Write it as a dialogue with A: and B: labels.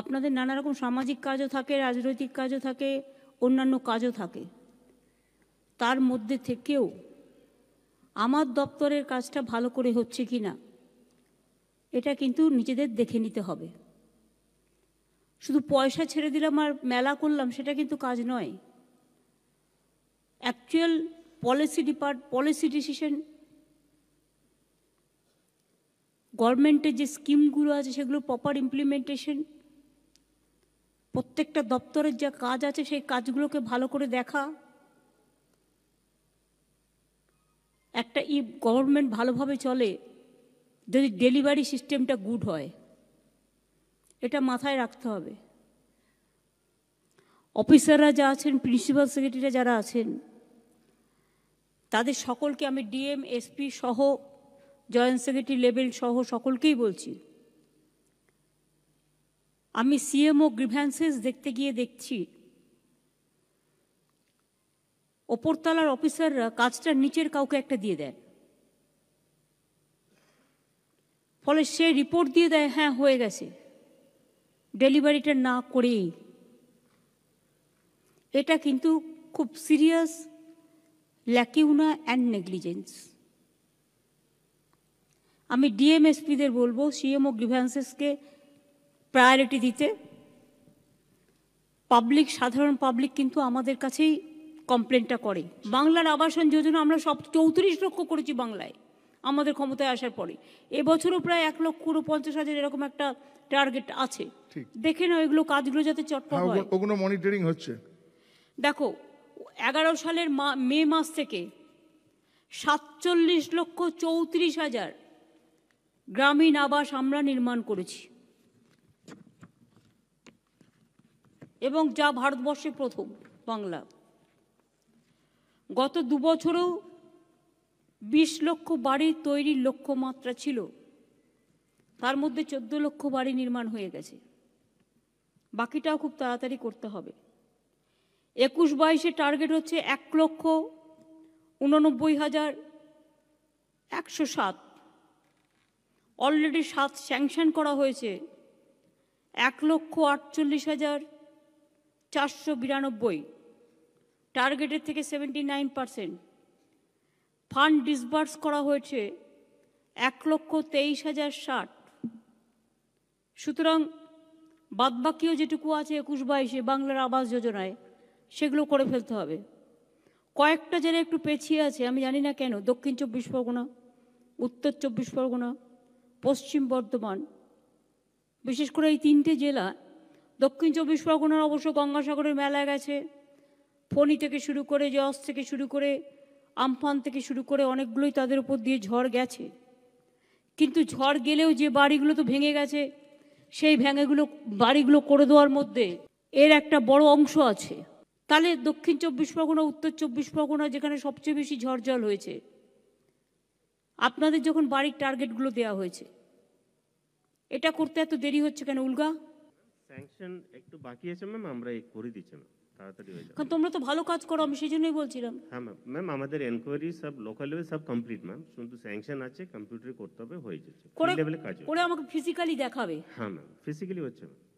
A: আপনাদের নানা রকম সামাজিক কাজও থাকে রাজনৈতিক কাজও থাকে অন্যান্য কাজও থাকে তার মধ্যে থেকেও আমার দপ্তরের কাজটা ভালো করে হচ্ছে কি না এটা কিন্তু নিজেদের দেখে নিতে হবে শুধু পয়সা ছেড়ে দিলাম আর মেলা করলাম সেটা কিন্তু কাজ নয় actual policy depart policy decision গভর্নমেন্টের যে স্কিমগুলো আছে সেগুলো প্রপার ইমপ্লিমেন্টেশন প্রত্যেকটা দপ্তরের যা কাজ আছে সেই কাজগুলোকে ভালো করে দেখা একটা ই গভর্নমেন্ট ভালোভাবে চলে যদি ডেলিভারি সিস্টেমটা গুড হয় এটা মাথায় রাখতে হবে অফিসাররা যা আছেন প্রিন্সিপাল সেক্রেটারিরা যারা আছেন তাদের সকলকে আমি ডিএম এসপি সহ জয়েন্ট সেক্রেটারি লেভেল সহ সকলকেই বলছি আমি সিএমও গ্রিভ্যান্সেস দেখতে গিয়ে দেখছি ওপরতলার অফিসাররা কাজটা নিচের কাউকে একটা দিয়ে দেন ফলে সে রিপোর্ট দিয়ে দেয় হ্যাঁ হয়ে গেছে ডেলিভারিটা না করেই এটা কিন্তু খুব সিরিয়াস ল্যাকিউনা অ্যান্ড নেগলিজেন্স আমি ডিএমএসপিদের বলবো সিএমও গ্রিভ্যান্সেসকে প্রায়োরিটি দিতে পাবলিক সাধারণ পাবলিক কিন্তু আমাদের কাছেই কমপ্লেনটা করে বাংলার আবাসন যোজনা আমরা সব চৌত্রিশ লক্ষ করেছি বাংলায় আমাদের ক্ষমতায় আসার পরে এবছরও প্রায় এক লক্ষ পঞ্চাশ হাজার এরকম একটা টার্গেট আছে দেখে না ওইগুলো কাজগুলো যাতে চটপট হয় মনিটরিং হচ্ছে দেখো এগারো সালের মে মাস থেকে সাতচল্লিশ লক্ষ চৌত্রিশ হাজার গ্রামীণ আবাস আমরা নির্মাণ করেছি এবং যা ভারতবর্ষে প্রথম বাংলা গত দুবছরও বিশ লক্ষ বাড়ি তৈরির লক্ষ্যমাত্রা ছিল তার মধ্যে চোদ্দ লক্ষ বাড়ি নির্মাণ হয়ে গেছে বাকিটাও খুব তাড়াতাড়ি করতে হবে একুশ বাইশে টার্গেট হচ্ছে এক লক্ষ উননব্বই হাজার একশো সাত অলরেডি সাত স্যাংশন করা হয়েছে এক লক্ষ আটচল্লিশ হাজার চারশো বিরানব্বই টার্গেটের থেকে seventy nine percent fund disburse করা হয়েছে এক লক্ষ তেইশ হাজার ষাট সুতরাং বাদবাকিও যেটুকু আছে একুশ বাইশে বাংলার আবাস যোজনায় সেগুলো করে ফেলতে হবে কয়েকটা জেলা একটু পেছিয়ে আছে আমি জানি না কেন দক্ষিণ চব্বিশ পরগনা উত্তর চব্বিশ পরগনা পশ্চিম বর্ধমান বিশেষ করে এই তিনটে জেলা দক্ষিণ চব্বিশ পরগনার অবশ্য গঙ্গাসাগরের মেলা গেছে ফণি থেকে শুরু করে জস থেকে শুরু করে আমফান থেকে শুরু করে অনেকগুলোই তাদের উপর দিয়ে ঝড় গেছে কিন্তু ঝড় গেলেও যে বাড়িগুলো তো ভেঙে গেছে সেই ভেঙেগুলো বাড়িগুলো করে দেওয়ার মধ্যে এর একটা বড় অংশ আছে তাহলে দক্ষিণ চব্বিশ পরগনা উত্তর চব্বিশ পরগনা যেখানে সবচেয়ে বেশি জল হয়েছে আপনাদের যখন বাড়ির টার্গেটগুলো দেয়া হয়েছে এটা করতে এত দেরি হচ্ছে কেন উল্গা স্যাংশন একটু বাকি আছে ম্যাম আমরা এই করে দিচ্ছি ম্যাম তাড়াতাড়ি হয়ে যাবে কারণ তোমরা তো ভালো কাজ করো আমি সেই জন্যই বলছিলাম হ্যাঁ ম্যাম ম্যাম আমাদের এনকোয়ারি সব লোকাল লেভেল সব কমপ্লিট ম্যাম শুধু স্যাংশন আছে কম্পিউটারে করতে হবে হয়ে যাচ্ছে লেভেলে কাজ করে আমাকে ফিজিক্যালি দেখাবে হ্যাঁ ম্যাম ফিজিক্যালি হচ্ছে ম্যাম